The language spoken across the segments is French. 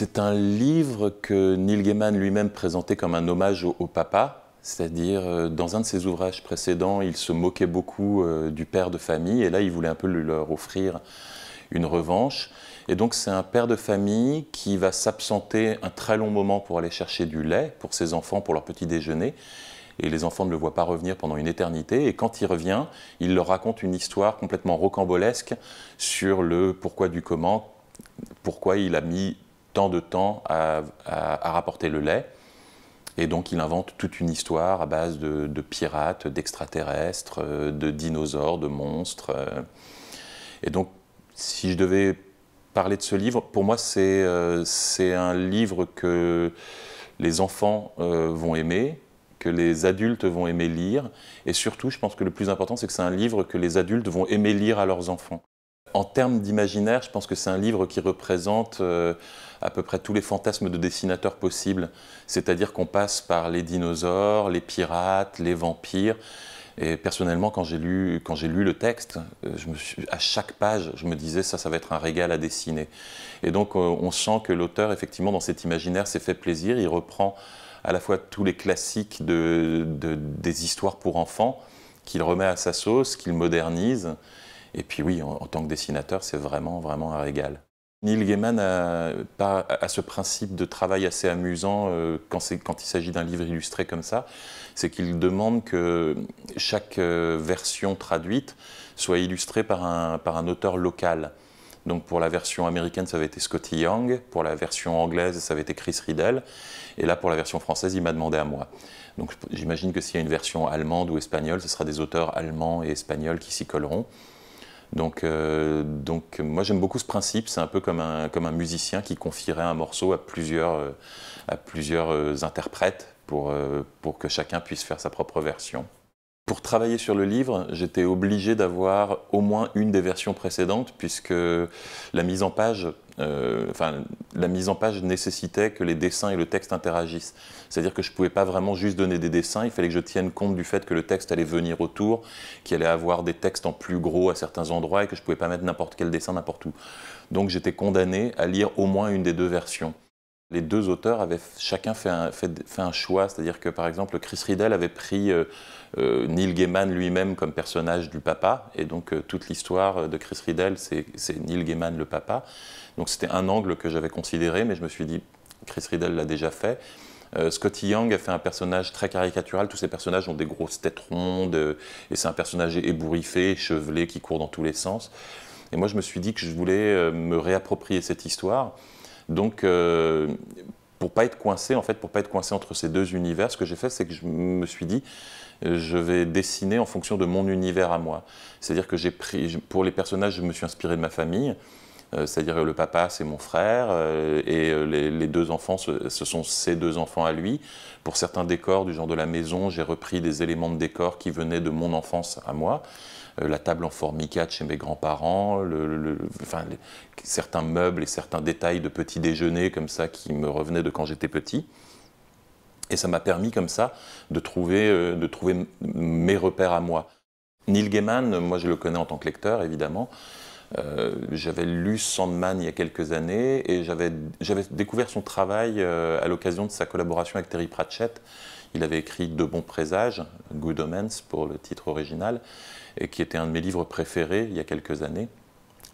C'est un livre que Neil Gaiman lui-même présentait comme un hommage au, papa, c'est-à-dire, euh, dans un de ses ouvrages précédents, il se moquait beaucoup euh, du père de famille, et là, il voulait un peu leur offrir une revanche. Et donc, c'est un père de famille qui va s'absenter un très long moment pour aller chercher du lait pour ses enfants, pour leur petit déjeuner. Et les enfants ne le voient pas revenir pendant une éternité. Et quand il revient, il leur raconte une histoire complètement rocambolesque sur le pourquoi du comment, pourquoi il a mis de temps à, rapporter le lait. Et donc il invente toute une histoire à base de, pirates, d'extraterrestres, euh, de dinosaures, de monstres. Euh. Et donc si je devais parler de ce livre, pour moi c'est euh, c'est un livre que les enfants vont aimer, que les adultes vont aimer lire. Et surtout, je pense que le plus important, c'est que c'est un livre que les adultes vont aimer lire à leurs enfants. En termes d'imaginaire, je pense que c'est un livre qui représente euh, à peu près tous les fantasmes de dessinateurs possibles. C'est-à-dire qu'on passe par les dinosaures, les pirates, les vampires. Et personnellement, quand j'ai lu, lu le texte, euh, je me suis, à chaque page, je me disais ça, ça va être un régal à dessiner. Et donc, euh, on sent que l'auteur, effectivement, dans cet imaginaire, s'est fait plaisir. Il reprend à la fois tous les classiques de, des histoires pour enfants, qu'il remet à sa sauce, qu'il modernise. Et puis oui, en, tant que dessinateur, c'est vraiment, vraiment un régal. Neil Gaiman a, ce principe de travail assez amusant euh, quand, il s'agit d'un livre illustré comme ça, c'est qu'il demande que chaque euh, version traduite soit illustrée par un, par un, auteur local. Donc pour la version américaine, ça avait été Scotty Young, pour la version anglaise, ça avait été Chris Riddell, et là pour la version française, il m'a demandé à moi. Donc j'imagine que s'il y a une version allemande ou espagnole, ce sera des auteurs allemands et espagnols qui s'y colleront. Donc, euh, donc moi j'aime beaucoup ce principe, c'est un peu comme un, comme un musicien qui confierait un morceau à plusieurs, euh, à plusieurs euh, interprètes pour, pour que chacun puisse faire sa propre version. Pour travailler sur le livre, j'étais obligé d'avoir au moins une des versions précédentes puisque la mise en page euh, enfin, la mise en page nécessitait que les dessins et le texte interagissent. C'est-à-dire que je ne pouvais pas vraiment juste donner des dessins, il fallait que je tienne compte du fait que le texte allait venir autour, qu'il allait avoir des textes en plus gros à certains endroits et que je ne pouvais pas mettre n'importe quel dessin n'importe où. Donc j'étais condamné à lire au moins une des deux versions. Les deux auteurs avaient chacun fait un, choix, c'est-à-dire que par exemple Chris Riddell avait pris euh, euh, Neil Gaiman lui-même comme personnage du papa, et donc euh, toute l'histoire de Chris Riddell, c'est Neil Gaiman le papa. Donc c'était un angle que j'avais considéré, mais je me suis dit, Chris Riddell l'a déjà fait. Scotty Young a fait un personnage très caricatural. Tous ces personnages ont des grosses têtes rondes et c'est un personnage ébouriffé, chevelé, qui court dans tous les sens. Et moi, je me suis dit que je voulais me réapproprier cette histoire. Donc, euh, pour pas être coincé, en fait, pour pas être coincé entre ces deux univers, ce que j'ai fait, c'est que je me suis dit, euh, je vais dessiner en fonction de mon univers à moi. C'est-à-dire que pour les personnages, je me suis inspiré de ma famille. Euh, c'est-à-dire le papa, c'est mon frère, euh, et euh, les, deux enfants, ce, sont ses deux enfants à lui. Pour certains décors, du genre de la maison, j'ai repris des éléments de décor qui venaient de mon enfance à moi. La table en formica de chez mes grands-parents, certains meubles et certains détails de petit déjeuner comme ça qui me revenaient de quand j'étais petit. Et ça m'a permis comme ça de trouver, de trouver mes repères à moi. Neil Gaiman, moi je le connais en tant que lecteur évidemment, euh, j'avais lu Sandman il y a quelques années et j'avais découvert son travail euh, à l'occasion de sa collaboration avec Terry Pratchett. Il avait écrit De bons présages, Good Omens pour le titre original, et qui était un de mes livres préférés il y a quelques années.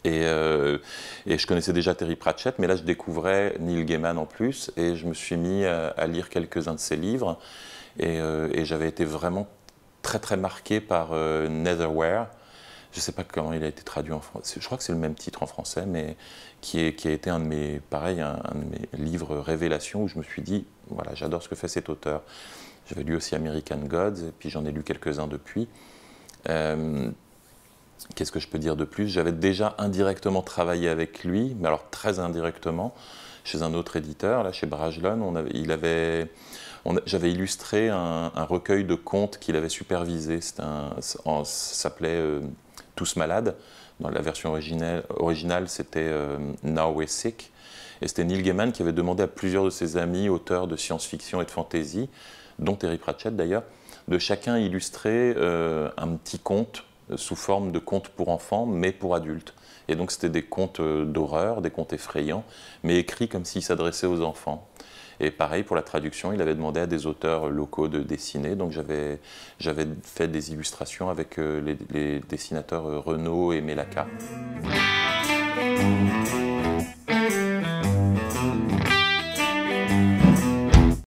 Et, euh, je connaissais déjà Terry Pratchett, mais là je découvrais Neil Gaiman en plus, et je me suis mis à, lire quelques-uns de ses livres, et, j'avais été vraiment très très marqué par Netherware, je ne sais pas comment il a été traduit en français, je crois que c'est le même titre en français, mais qui, est, qui a été un de mes, pareil, un, de mes livres révélations où je me suis dit, voilà, j'adore ce que fait cet auteur. J'avais lu aussi American Gods, et puis j'en ai lu quelques-uns depuis. Euh, qu'est-ce que je peux dire de plus J'avais déjà indirectement travaillé avec lui, mais alors très indirectement, chez un autre éditeur, là, chez Bragelonne. On avait, il avait, j'avais illustré un, recueil de contes qu'il avait supervisé. Un, ça s'appelait euh, tous malades. Dans la version originale, originale c'était euh, Now We're Sick. Et c'était Neil Gaiman qui avait demandé à plusieurs de ses amis, auteurs de science-fiction et de fantasy, dont Terry Pratchett d'ailleurs, de chacun illustrer euh, un petit conte euh, sous forme de conte pour enfants, mais pour adultes. Et donc c'était des contes d'horreur, des contes effrayants, mais écrits comme s'ils s'adressaient aux enfants. Et pareil, pour la traduction, il avait demandé à des auteurs locaux de dessiner. Donc j'avais fait des illustrations avec euh, les, dessinateurs euh, Renaud et Melaka.